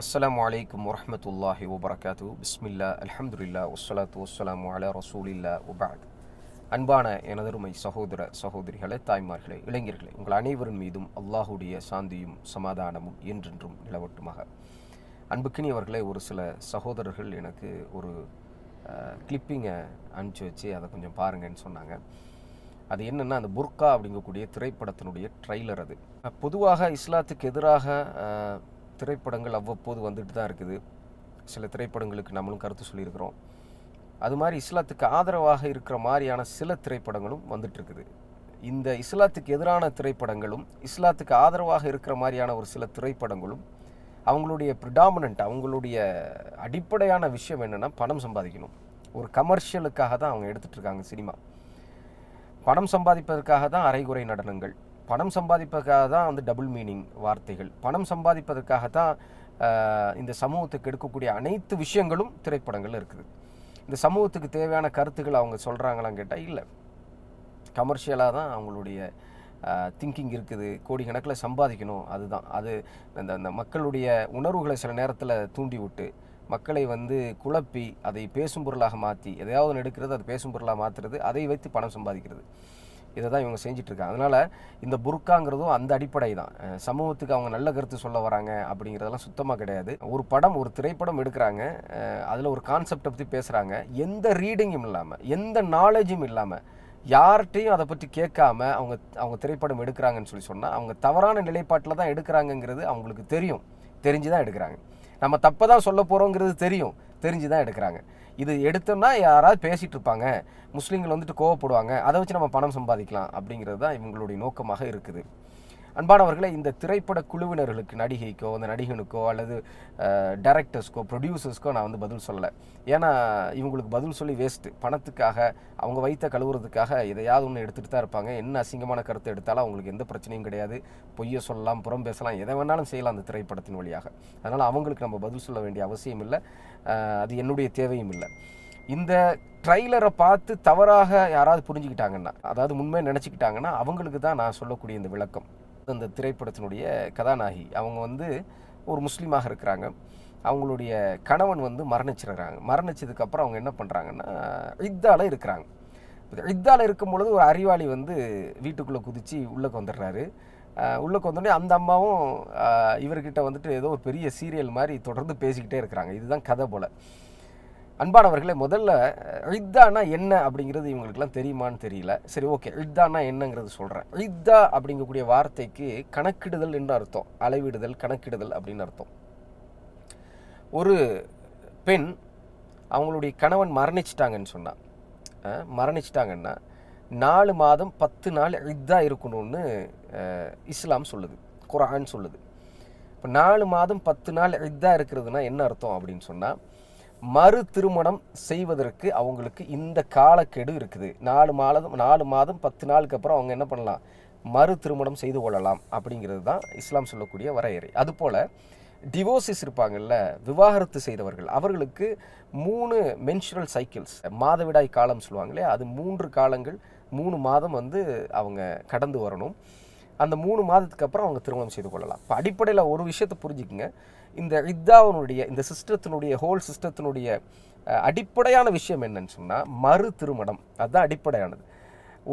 அஸ்லாம் வலைக்கம் வரமத்துல்லாஹி வபரகாத்து பிஸ்மில்லா அலமதுல்லா ஒஸ்லாத்து வஸ்லாம் அல ரசூலில்லா உபாத் அன்பான எனதருமை சகோதர சகோதரிகளே தாய்மார்களே இளைஞர்களே உங்கள் அனைவரின் மீதும் அல்லாஹுடைய சாந்தியும் சமாதானமும் என்றென்றும் நிலவட்டுமாக அன்புக்கினியவர்களே ஒரு சில சகோதரர்கள் எனக்கு ஒரு கிளிப்பிங்கை அனுப்பிச்சி வச்சு அதை கொஞ்சம் பாருங்கன்னு சொன்னாங்க அது என்னென்னா அந்த புர்கா அப்படிங்கக்கூடிய திரைப்படத்தினுடைய ட்ரெய்லர் அது பொதுவாக இஸ்லாத்துக்கு எதிராக திரைப்படங்கள் அவ்வப்போது வந்துட்டு தான் இருக்குது சில திரைப்படங்களுக்கு நம்மளும் கருத்து சொல்லியிருக்கிறோம் அது மாதிரி இஸ்லாத்துக்கு ஆதரவாக இருக்கிற மாதிரியான சில திரைப்படங்களும் வந்துட்டு இருக்குது இந்த இஸ்லாத்துக்கு எதிரான திரைப்படங்களும் இஸ்லாத்துக்கு ஆதரவாக இருக்கிற மாதிரியான ஒரு சில திரைப்படங்களும் அவங்களுடைய ப்ரிடாமினண்ட் அவங்களுடைய அடிப்படையான விஷயம் என்னென்னா பணம் சம்பாதிக்கணும் ஒரு கமர்ஷியலுக்காக தான் அவங்க எடுத்துகிட்ருக்காங்க சினிமா பணம் சம்பாதிப்பதற்காக தான் அரைகுறை நடனங்கள் பணம் சம்பாதிப்பதற்காக தான் வந்து டபுள் மீனிங் வார்த்தைகள் பணம் சம்பாதிப்பதற்காக தான் இந்த சமூகத்துக்கு எடுக்கக்கூடிய அனைத்து விஷயங்களும் திரைப்படங்கள் இருக்குது இந்த சமூகத்துக்கு தேவையான கருத்துக்கள் அவங்க சொல்கிறாங்களான்னு கேட்டால் இல்லை கமர்ஷியலாக தான் அவங்களுடைய திங்கிங் இருக்குது கோடிக்கணக்கில் சம்பாதிக்கணும் அதுதான் அது அந்த அந்த மக்களுடைய உணர்வுகளை சில நேரத்தில் தூண்டி விட்டு மக்களை வந்து குழப்பி அதை பேசும் பொருளாக மாற்றி எதையாவது எடுக்கிறது அது பேசும் பொருளாக மாற்றுறது அதை வைத்து பணம் சம்பாதிக்கிறது இதை தான் இவங்க செஞ்சிட்ருக்காங்க அதனால் இந்த புர்காங்கிறதும் அந்த அடிப்படை தான் சமூகத்துக்கு அவங்க நல்ல கருத்து சொல்ல வராங்க அப்படிங்கிறதெல்லாம் சுத்தமாக கிடையாது ஒரு படம் ஒரு திரைப்படம் எடுக்கிறாங்க அதில் ஒரு கான்செப்டை பற்றி பேசுகிறாங்க எந்த ரீடிங்கும் இல்லாமல் எந்த நாலேஜும் இல்லாமல் யார்கிட்டையும் அதை பற்றி கேட்காம அவங்க அவங்க திரைப்படம் எடுக்கிறாங்கன்னு சொல்லி சொன்னால் அவங்க தவறான நிலைப்பாட்டில் தான் எடுக்கிறாங்கங்கிறது அவங்களுக்கு தெரியும் தெரிஞ்சு தான் எடுக்கிறாங்க நம்ம தப்பை தான் சொல்ல போகிறோங்கிறது தெரியும் தெரிஞ்சு தான் எடுக்கிறாங்க இது எடுத்தோம்னா யாராவது பேசிகிட்டு இருப்பாங்க முஸ்லீம்கள் வந்துட்டு கோவப்படுவாங்க அதை வச்சு நம்ம பணம் சம்பாதிக்கலாம் அப்படிங்கிறது தான் இவங்களுடைய நோக்கமாக இருக்குது அன்பானவர்களை இந்த திரைப்பட குழுவினர்களுக்கு நடிகைக்கோ அந்த நடிகனுக்கோ அல்லது டேரக்டர்ஸ்க்கோ ப்ரொடியூசர்ஸ்க்கோ நான் வந்து பதில் சொல்லலை ஏன்னா இவங்களுக்கு பதில் சொல்லி வேஸ்ட்டு பணத்துக்காக அவங்க வைத்த கழுவுறதுக்காக எதையாவது ஒன்று எடுத்துகிட்டு தான் இருப்பாங்க என்ன அசிங்கமான கருத்தை எடுத்தாலும் அவங்களுக்கு எந்த பிரச்சனையும் கிடையாது பொய்ய சொல்லலாம் புறம் பேசலாம் எதை வேணாலும் செய்யலாம் அந்த திரைப்படத்தின் வழியாக அதனால் அவங்களுக்கு நம்ம பதில் சொல்ல வேண்டிய அவசியம் இல்லை அது என்னுடைய தேவையும் இல்லை இந்த ட்ரைலரை பார்த்து தவறாக யாராவது புரிஞ்சுக்கிட்டாங்கன்னா அதாவது உண்மையை நினச்சிக்கிட்டாங்கன்னா அவங்களுக்கு தான் நான் சொல்லக்கூடிய இந்த விளக்கம் அந்த திரைப்படத்தினுடைய கதாநாயகி அவங்க வந்து ஒரு முஸ்லீமாக இருக்கிறாங்க அவங்களுடைய கணவன் வந்து மரணிச்சிருக்கிறாங்க மரணிச்சதுக்கப்புறம் அவங்க என்ன பண்ணுறாங்கன்னா இத்தால இருக்கிறாங்க இத்தால இருக்கும் பொழுது ஒரு அறிவாளி வந்து வீட்டுக்குள்ளே குதித்து உள்ளக்கு வந்துடுறாரு உள்ளக்கு வந்தோடனே அந்த அம்மாவும் இவர்கிட்ட வந்துட்டு ஏதோ ஒரு பெரிய சீரியல் மாதிரி தொடர்ந்து பேசிக்கிட்டே இருக்கிறாங்க இதுதான் கதை போல் அன்பானவர்களே முதல்ல ரித்தானா என்ன அப்படிங்கிறது இவங்களுக்குலாம் தெரியுமான்னு தெரியல சரி ஓகே ரித்தானா என்னங்கிறது சொல்கிறேன் ரித்தா அப்படிங்கக்கூடிய வார்த்தைக்கு கணக்கிடுதல் என்று அர்த்தம் அளவிடுதல் கணக்கிடுதல் அப்படின்னு அர்த்தம் ஒரு பெண் அவங்களுடைய கணவன் மரணிச்சிட்டாங்கன்னு சொன்னால் மரணிச்சிட்டாங்கன்னா நாலு மாதம் பத்து நாள் ரித்தா இருக்கணும்னு இஸ்லாம் சொல்லுது குரான் சொல்லுது இப்போ நாலு மாதம் பத்து நாள் ரித்தா இருக்கிறதுனா என்ன அர்த்தம் அப்படின்னு சொன்னால் மறு திருமணம் செய்வதற்கு அவங்களுக்கு இந்த காலக்கெடு இருக்குது நாலு மாதம் நாலு மாதம் பத்து நாளுக்கு அப்புறம் அவங்க என்ன பண்ணலாம் மறு திருமணம் செய்து கொள்ளலாம் அப்படிங்கிறது தான் இஸ்லாம் சொல்லக்கூடிய வரையறை அதுபோல் டிவோர்ஸஸ் இருப்பாங்கள்ல விவாகரத்து செய்தவர்கள் அவர்களுக்கு மூணு மென்சுரல் சைக்கிள்ஸ் மாதவிடாய் காலம் சொல்லுவாங்களே அது மூன்று காலங்கள் மூணு மாதம் வந்து அவங்க கடந்து வரணும் அந்த மூணு மாதத்துக்கு அப்புறம் அவங்க திருமணம் செய்து கொள்ளலாம் இப்போ அடிப்படையில் ஒரு விஷயத்தை புரிஞ்சுக்குங்க இந்த இத்தாவனுடைய இந்த சிஸ்டத்தினுடைய ஹோல் சிஸ்டத்தினுடைய அடிப்படையான விஷயம் என்னன்னு சொன்னால் மறு திருமணம் அதுதான் அடிப்படையானது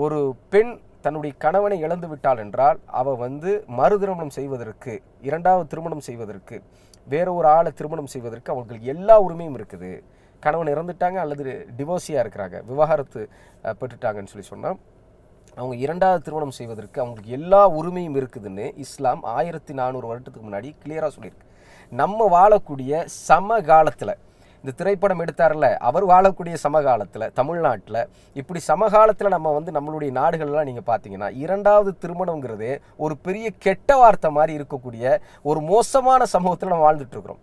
ஒரு பெண் தன்னுடைய கணவனை இழந்து விட்டாள் என்றால் அவள் வந்து மறு திருமணம் செய்வதற்கு இரண்டாவது திருமணம் செய்வதற்கு வேற ஒரு ஆளை திருமணம் செய்வதற்கு அவங்களுக்கு எல்லா உரிமையும் இருக்குது கணவன் இறந்துட்டாங்க அல்லது டிவோர்ஸியாக இருக்கிறாங்க விவாகரத்து பெற்றுட்டாங்கன்னு சொல்லி சொன்னால் அவங்க இரண்டாவது திருமணம் செய்வதற்கு அவங்களுக்கு எல்லா உரிமையும் இருக்குதுன்னு இஸ்லாம் ஆயிரத்தி நானூறு வருடத்துக்கு முன்னாடி கிளியராக சொல்லியிருக்கு நம்ம வாழக்கூடிய சமகாலத்தில் இந்த திரைப்படம் எடுத்தார்ல அவர் வாழக்கூடிய சமகாலத்தில் தமிழ்நாட்டில் இப்படி சமகாலத்தில் நம்ம வந்து நம்மளுடைய நாடுகள்லாம் நீங்கள் பார்த்தீங்கன்னா இரண்டாவது திருமணங்கிறது ஒரு பெரிய கெட்ட வார்த்தை மாதிரி இருக்கக்கூடிய ஒரு மோசமான சமூகத்தில் நம்ம வாழ்ந்துட்டுருக்குறோம்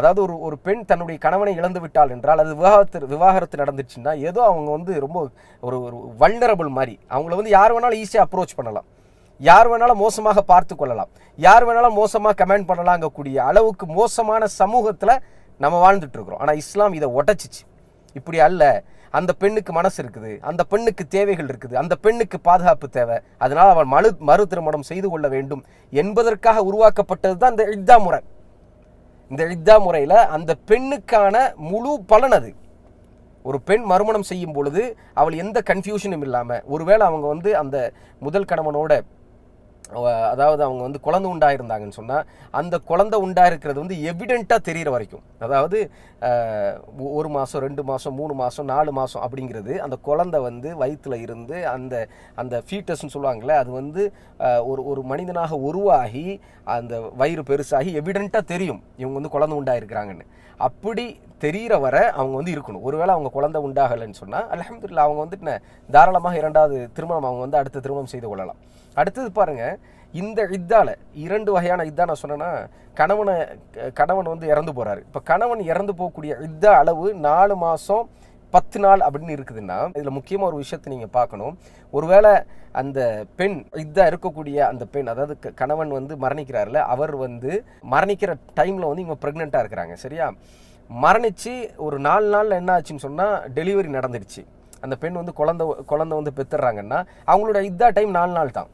அதாவது ஒரு ஒரு பெண் தன்னுடைய கணவனை இழந்து விட்டால் என்றால் அது விவாகத்து விவாகரத்து நடந்துச்சுன்னா ஏதோ அவங்க வந்து ரொம்ப ஒரு ஒரு வல்னரபிள் மாதிரி அவங்கள வந்து யார் வேணாலும் ஈஸியாக அப்ரோச் பண்ணலாம் யார் வேணாலும் மோசமாக பார்த்து கொள்ளலாம் யார் வேணாலும் மோசமாக கமெண்ட் பண்ணலாங்கக்கூடிய அளவுக்கு மோசமான சமூகத்தில் நம்ம வாழ்ந்துட்டுருக்குறோம் ஆனால் இஸ்லாம் இதை உடச்சிச்சு இப்படி அல்ல அந்த பெண்ணுக்கு மனசு இருக்குது அந்த பெண்ணுக்கு தேவைகள் இருக்குது அந்த பெண்ணுக்கு பாதுகாப்பு தேவை அதனால் அவள் மறு மறு திருமணம் செய்து கொள்ள வேண்டும் என்பதற்காக உருவாக்கப்பட்டது தான் இந்த இத்தா முறை இந்த இத்தா முறையில் அந்த பெண்ணுக்கான முழு பலன் அது ஒரு பெண் மறுமணம் செய்யும் பொழுது அவள் எந்த கன்ஃபியூஷனும் இல்லாமல் ஒருவேளை அவங்க வந்து அந்த முதல் கணவனோட அதாவது அவங்க வந்து குழந்தை உண்டாயிருந்தாங்கன்னு சொன்னால் அந்த குழந்தை உண்டாயிருக்கிறது வந்து எவிடெண்ட்டாக தெரிகிற வரைக்கும் அதாவது ஒரு மாதம் ரெண்டு மாதம் மூணு மாதம் நாலு மாதம் அப்படிங்கிறது அந்த குழந்தை வந்து வயிற்றில் இருந்து அந்த அந்த ஃபீட்டஸ்ன்னு சொல்லுவாங்கள்ல அது வந்து ஒரு ஒரு மனிதனாக உருவாகி அந்த வயிறு பெருசாகி எவிடெண்ட்டாக தெரியும் இவங்க வந்து குழந்தை உண்டாயிருக்கிறாங்கன்னு அப்படி தெரிகிற வர அவங்க வந்து இருக்கணும் ஒருவேளை அவங்க குழந்தை உண்டாகலைன்னு சொன்னால் அலமதுல்லா அவங்க வந்துட்டு தாராளமாக இரண்டாவது திருமணம் அவங்க வந்து அடுத்த திருமணம் செய்து கொள்ளலாம் அடுத்தது பாருங்கள் இந்த இதால் இரண்டு வகையான இதாக நான் சொன்னேன்னா கணவனை கணவன் வந்து இறந்து போகிறாரு இப்போ கணவன் இறந்து போகக்கூடிய இதாக அளவு நாலு மாதம் பத்து நாள் அப்படின்னு இருக்குதுன்னா இதில் முக்கியமாக ஒரு விஷயத்தை நீங்கள் பார்க்கணும் ஒருவேளை அந்த பெண் இதாக இருக்கக்கூடிய அந்த பெண் அதாவது கணவன் வந்து மரணிக்கிறார்ல அவர் வந்து மரணிக்கிற டைமில் வந்து இவங்க ப்ரெக்னெண்ட்டாக இருக்கிறாங்க சரியா மரணித்து ஒரு நாலு நாளில் என்ன ஆச்சுன்னு சொன்னால் டெலிவரி நடந்துடுச்சு அந்த பெண் வந்து குழந்த குழந்தை வந்து பெற்றுறாங்கன்னா அவங்களோட இதாக டைம் நாலு நாள் தான்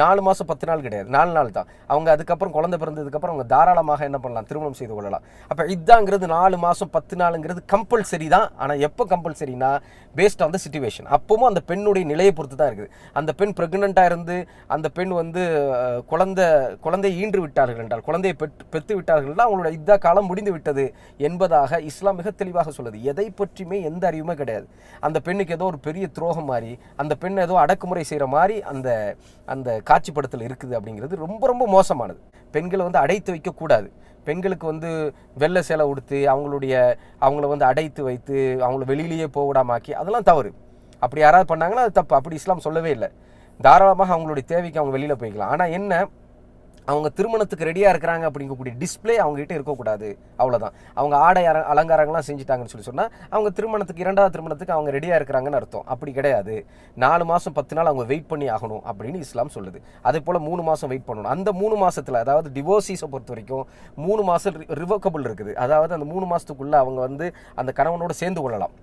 நாலு மாதம் பத்து நாள் கிடையாது நாலு நாள் தான் அவங்க அதுக்கப்புறம் குழந்தை பிறந்ததுக்கப்புறம் அவங்க தாராளமாக என்ன பண்ணலாம் திருமணம் செய்து கொள்ளலாம் அப்போ இதாங்கிறது நாலு மாதம் பத்து நாளுங்கிறது கம்பல்சரி தான் ஆனால் எப்போ கம்பல்சரினா பேஸ்ட் ஆன் த சுச்சுவேஷன் அப்பவும் அந்த பெண்ணுடைய நிலையை பொறுத்து தான் இருக்குது அந்த பெண் ப்ரெக்னெண்ட்டாக இருந்து அந்த பெண் வந்து குழந்தை குழந்தையை ஈன்று விட்டார்கள் என்றால் குழந்தையை பெற்று பெற்று விட்டார்கள் என்றால் அவங்களோட இதா காலம் முடிந்து விட்டது என்பதாக இஸ்லாம் மிக தெளிவாக சொல்லுது எதை பற்றியுமே எந்த அறிவுமே கிடையாது அந்த பெண்ணுக்கு ஏதோ ஒரு பெரிய துரோகம் மாதிரி அந்த பெண் ஏதோ அடக்குமுறை செய்கிற மாதிரி அந்த அந்த காட்சிப்படத்தில் இருக்குது அப்படிங்கிறது ரொம்ப ரொம்ப மோசமானது பெண்களை வந்து அடைத்து வைக்கக்கூடாது பெண்களுக்கு வந்து வெள்ளை சேலை உடுத்து அவங்களுடைய அவங்கள வந்து அடைத்து வைத்து அவங்கள வெளியிலேயே போவிடாமாக்கி அதெல்லாம் தவறு அப்படி யாராவது பண்ணாங்கன்னா அது தப்பு அப்படி இஸ்லாம் சொல்லவே இல்லை தாராளமாக அவங்களுடைய தேவைக்கு அவங்க வெளியில் போய்க்கலாம் ஆனால் என்ன அவங்க திருமணத்துக்கு ரெடியாக இருக்கிறாங்க அப்படிங்கக்கூடிய டிஸ்பிளே அவங்ககிட்ட இருக்கக்கூடாது அவ்வளோதான் அவங்க ஆடை அலங்காரங்கள்லாம் செஞ்சுட்டாங்கன்னு சொல்லி சொன்னால் அவங்க திருமணத்துக்கு இரண்டாவது திருமணத்துக்கு அவங்க ரெடியாக இருக்கிறாங்கன்னு அர்த்தம் அப்படி கிடையாது நாலு மாதம் பத்து நாள் அவங்க வெயிட் பண்ணி ஆகணும் அப்படின்னு இஸ்லாம் சொல்லுது அதே போல் மூணு மாதம் வெயிட் பண்ணணும் அந்த மூணு மாதத்தில் அதாவது டிவோர்ஸீஸை பொறுத்த வரைக்கும் மூணு மாதம் ரிவோக்கபிள் இருக்குது அதாவது அந்த மூணு மாதத்துக்குள்ளே அவங்க வந்து அந்த கணவனோடு சேர்ந்து கொள்ளலாம்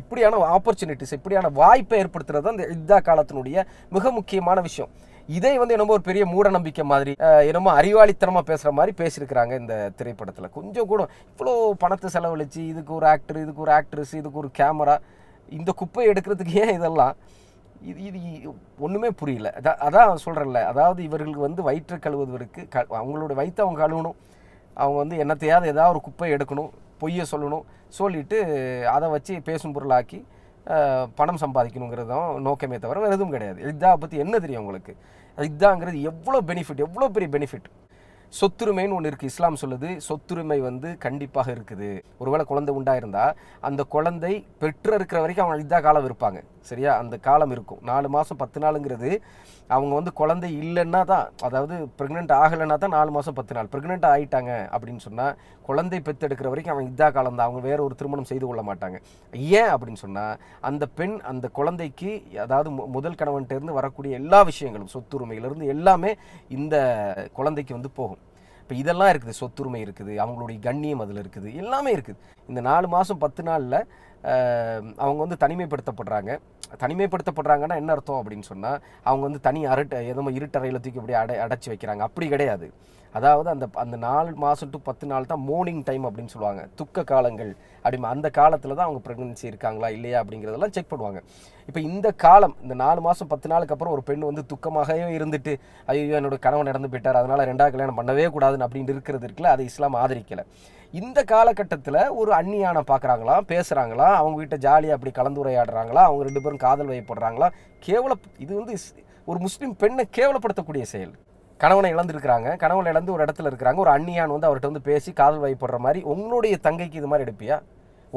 இப்படியான ஆப்பர்ச்சுனிட்டிஸ் இப்படியான வாய்ப்பை ஏற்படுத்துறது தான் இந்த காலத்தினுடைய மிக முக்கியமான விஷயம் இதை வந்து என்னமோ ஒரு பெரிய மூட நம்பிக்கை மாதிரி என்னமோ அறிவாளித்தனமாக பேசுகிற மாதிரி பேசியிருக்கிறாங்க இந்த திரைப்படத்தில் கொஞ்சம் கூட இவ்வளோ பணத்தை செலவழிச்சு இதுக்கு ஒரு ஆக்டர் இதுக்கு ஒரு ஆக்ட்ரஸ் இதுக்கு ஒரு கேமரா இந்த குப்பை எடுக்கிறதுக்கு ஏன் இதெல்லாம் இது இது ஒன்றுமே புரியல அதான் அதான் சொல்கிறேன்ல அதாவது இவர்களுக்கு வந்து வயிற்று கழுவுவதற்கு க அவங்களோட வயிற்று அவங்க கழுவணும் அவங்க வந்து என்னத்தையாவது ஏதாவது ஒரு குப்பை எடுக்கணும் பொய்யை சொல்லணும் சொல்லிவிட்டு அதை வச்சு பேசும் பொருளாக்கி பணம் சம்பாதிக்கணுங்கிறது தான் நோக்கமே தவிர வேறு எதுவும் கிடையாது இதாக பற்றி என்ன தெரியும் உங்களுக்கு இதுதாங்கிறது எவ்வளோ பெனிஃபிட் எவ்வளோ பெரிய பெனிஃபிட் சொத்துரிமைன்னு ஒன்று இருக்குது இஸ்லாம் சொல்லுது சொத்துரிமை வந்து கண்டிப்பாக இருக்குது ஒருவேளை குழந்தை உண்டாயிருந்தால் அந்த குழந்தை பெற்று இருக்கிற வரைக்கும் அவங்க இதா காலம் இருப்பாங்க சரியா அந்த காலம் இருக்கும் நாலு மாதம் பத்து நாளுங்கிறது அவங்க வந்து குழந்தை இல்லைன்னா தான் அதாவது ப்ரெக்னென்ட் ஆகலைன்னா தான் நாலு மாதம் பத்து நாள் ப்ரெக்னென்ட் ஆகிட்டாங்க அப்படின்னு சொன்னால் குழந்தை பெற்றெடுக்கிற வரைக்கும் அவங்க இதாக காலம் தான் அவங்க வேற ஒரு திருமணம் செய்து கொள்ள மாட்டாங்க ஏன் அப்படின்னு சொன்னால் அந்த பெண் அந்த குழந்தைக்கு அதாவது முதல் கணவன்ட்டேருந்து வரக்கூடிய எல்லா விஷயங்களும் சொத்துரிமையிலேருந்து எல்லாமே இந்த குழந்தைக்கு வந்து போகும் இப்போ இதெல்லாம் இருக்குது சொத்துரிமை இருக்குது அவங்களுடைய கண்ணியம் அதில் இருக்குது எல்லாமே இருக்குது இந்த நாலு மாதம் பத்து நாளில் அவங்க வந்து தனிமைப்படுத்தப்படுறாங்க தனிமைப்படுத்தப்படுறாங்கன்னா என்ன அர்த்தம் அப்படின்னு சொன்னால் அவங்க வந்து தனி அரட்டு எதுவும் இருட்டறையில் தூக்கி இப்படி அடை அடைச்சி வைக்கிறாங்க அப்படி கிடையாது அதாவது அந்த அந்த நாலு மாதம் டு பத்து நாள் தான் மோர்னிங் டைம் அப்படின்னு சொல்லுவாங்க துக்க காலங்கள் அப்படிமா அந்த காலத்தில் தான் அவங்க ப்ரெக்னென்சி இருக்காங்களா இல்லையா அப்படிங்கிறதெல்லாம் செக் பண்ணுவாங்க இப்போ இந்த காலம் இந்த நாலு மாதம் பத்து நாளுக்கு அப்புறம் ஒரு பெண் வந்து துக்கமாகவே இருந்துட்டு ஐயோ என்னோடய கணவன் நடந்து போயிட்டார் அதனால் ரெண்டாவது கல்யாணம் பண்ணவே கூடாதுன்னு அப்படின்னு இருக்கிறது இருக்குல்ல அதை இஸ்லாம் ஆதரிக்கலை இந்த காலகட்டத்தில் ஒரு அந்நியான பார்க்குறாங்களாம் பேசுகிறாங்களா அவங்ககிட்ட ஜாலியாக அப்படி கலந்துரையாடுறாங்களா அவங்க ரெண்டு பேரும் காதல் வயப்படுறாங்களா கேவல இது வந்து ஒரு முஸ்லீம் பெண்ணை கேவலப்படுத்தக்கூடிய செயல் கணவனை இழந்துருக்குறாங்க கணவனை இழந்து ஒரு இடத்துல இருக்கிறாங்க ஒரு அந்நியான் வந்து அவர்கிட்ட வந்து பேசி காதல் வயப்படுற மாதிரி உங்களுடைய தங்கைக்கு இது மாதிரி எடுப்பியா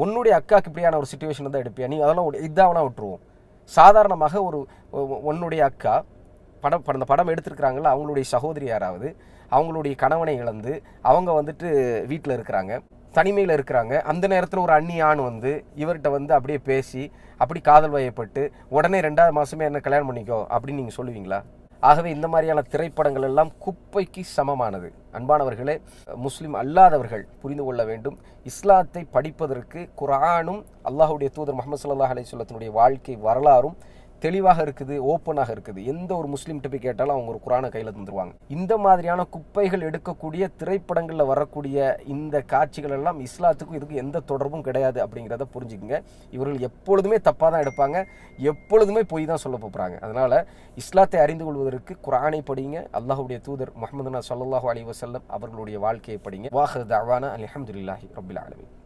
உன்னுடைய அக்காவுக்கு இப்படியான ஒரு சுச்சுவேஷன் தான் எடுப்பியா நீ அதெல்லாம் இதாகனா விட்டுருவோம் சாதாரணமாக ஒரு உன்னுடைய அக்கா படம் அந்த படம் எடுத்திருக்கிறாங்களா அவங்களுடைய சகோதரி யாராவது அவங்களுடைய கணவனை இழந்து அவங்க வந்துட்டு வீட்டில் இருக்கிறாங்க தனிமையில் இருக்கிறாங்க அந்த நேரத்தில் ஒரு அண்ணி ஆண் வந்து இவர்கிட்ட வந்து அப்படியே பேசி அப்படி காதல் வயப்பட்டு உடனே ரெண்டாவது மாதமே என்ன கல்யாணம் பண்ணிக்கோ அப்படின்னு நீங்கள் சொல்லுவீங்களா ஆகவே இந்த மாதிரியான திரைப்படங்கள் எல்லாம் குப்பைக்கு சமமானது அன்பானவர்களே முஸ்லீம் அல்லாதவர்கள் புரிந்து கொள்ள வேண்டும் இஸ்லாத்தை படிப்பதற்கு குரானும் அல்லாஹுடைய தூதர் முகமது சல்லா அலிஸ்வல்லத்தினுடைய வாழ்க்கை வரலாறும் தெளிவாக இருக்குது ஓப்பனாக இருக்குது எந்த ஒரு முஸ்லீம் டிப்பி கேட்டாலும் அவங்க ஒரு குரானை கையில் தந்துருவாங்க இந்த மாதிரியான குப்பைகள் எடுக்கக்கூடிய திரைப்படங்களில் வரக்கூடிய இந்த காட்சிகள் எல்லாம் இஸ்லாத்துக்கும் இதுக்கும் எந்த தொடர்பும் கிடையாது அப்படிங்கிறத புரிஞ்சுக்குங்க இவர்கள் எப்பொழுதுமே தப்பாக தான் எடுப்பாங்க எப்பொழுதுமே பொய் தான் சொல்ல போகிறாங்க அதனால் இஸ்லாத்தை அறிந்து கொள்வதற்கு குரானை படிங்க அல்லாஹுடைய தூதர் முகமதுனா சல்லாஹூ அலி வசல்லம் அவர்களுடைய வாழ்க்கையை படிங்க வாஹர் தவானா அலி அஹமதுல்லாஹி ரபில் ஆலமின்